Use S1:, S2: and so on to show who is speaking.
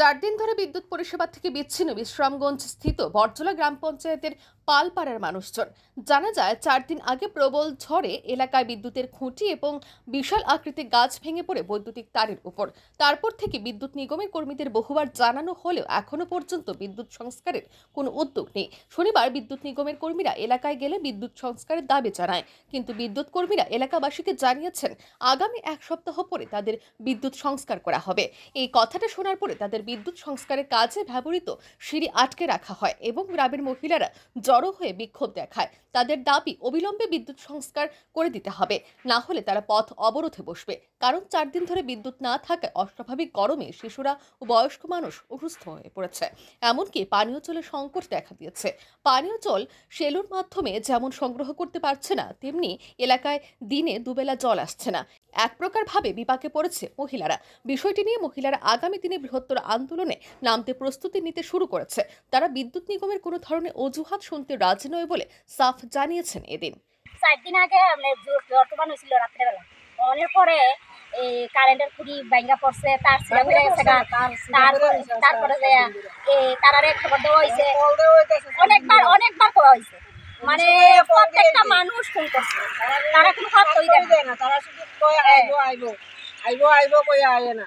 S1: চার দিন ধরে বিদ্যুৎ পরিষেবা থেকে বিচ্ছিন্ন বিশ্রামগঞ্জ স্থিত বরজলা গ্রাম পঞ্চায়েতের পালপাড়ার মানুষজন জানা যায় চার দিন আগে প্রবল ঝড়ে এলাকায় বিদ্যুতের খুঁটি এবং বিশাল আকৃতি গাছ ভেঙে পড়ে বৈদ্যুতিক তারের উপর তারপর থেকে বিদ্যুৎ নিগমের কর্মীদের বহুবার জানানো হলেও এখনও পর্যন্ত বিদ্যুৎ সংস্কারের কোনো উদ্যোগ নেই শনিবার বিদ্যুৎ নিগমের কর্মীরা এলাকায় গেলে বিদ্যুৎ সংস্কারের দাবি জানায় কিন্তু বিদ্যুৎ কর্মীরা এলাকাবাসীকে জানিয়েছেন আগামী এক সপ্তাহ পরে তাদের বিদ্যুৎ সংস্কার করা হবে এই কথাটা শোনার পরে তাদের বিদ্যুৎ সংস্কারের কাজে ব্যবহৃত সিঁড়ি আটকে রাখা হয় এবং গ্রামের মহিলারা জড়ো হয়ে বিক্ষোভ দেখায় তাদের দাবি অবিলম্বে বিদ্যুৎ সংস্কার করে দিতে হবে না হলে তারা পথ অবরোধে বসবে কারণ চার দিন ধরে বিদ্যুৎ না থাকায় অস্বাভাবিক গরমে শিশুরা ও বয়স্ক মানুষ অসুস্থ হয়ে পড়েছে এমনকি পানীয় জলের সংকট দেখা দিয়েছে পানীয় জল সেলুর মাধ্যমে যেমন সংগ্রহ করতে পারছে না তেমনি এলাকায় দিনে দুবেলা জল আসছে না এক প্রকারভাবে বিপাকে পড়েছে মহিলারা বিষয়টি নিয়ে মহিলারা আগামী দিনে বৃহত্তর আন্দোলনে নামতে প্রস্তুতি নিতে শুরু করেছে তারা বিদ্যুৎ নিগমের কোনো ধরনের অজুহাত শুনতে রাজি নয় বলে সাফ জানিয়েছেন এদিন
S2: চার দিন আগে মানে, বর্তমান হয়েছিল রাত্রেবেলা অনেক পরে এই কারেন্টের খুঁড়ি ভাঙ্গা পড়ছে তার তারপরে তারারে খবর দেওয়া হয়েছে অনেকবার অনেকবার হয়েছে
S1: মানে প্রত্যেকটা মানুষ
S2: ফোন করছে তারা কোনো খবর তৈরি না তারা শুধু আইবো আইবো আইবো কই আয় না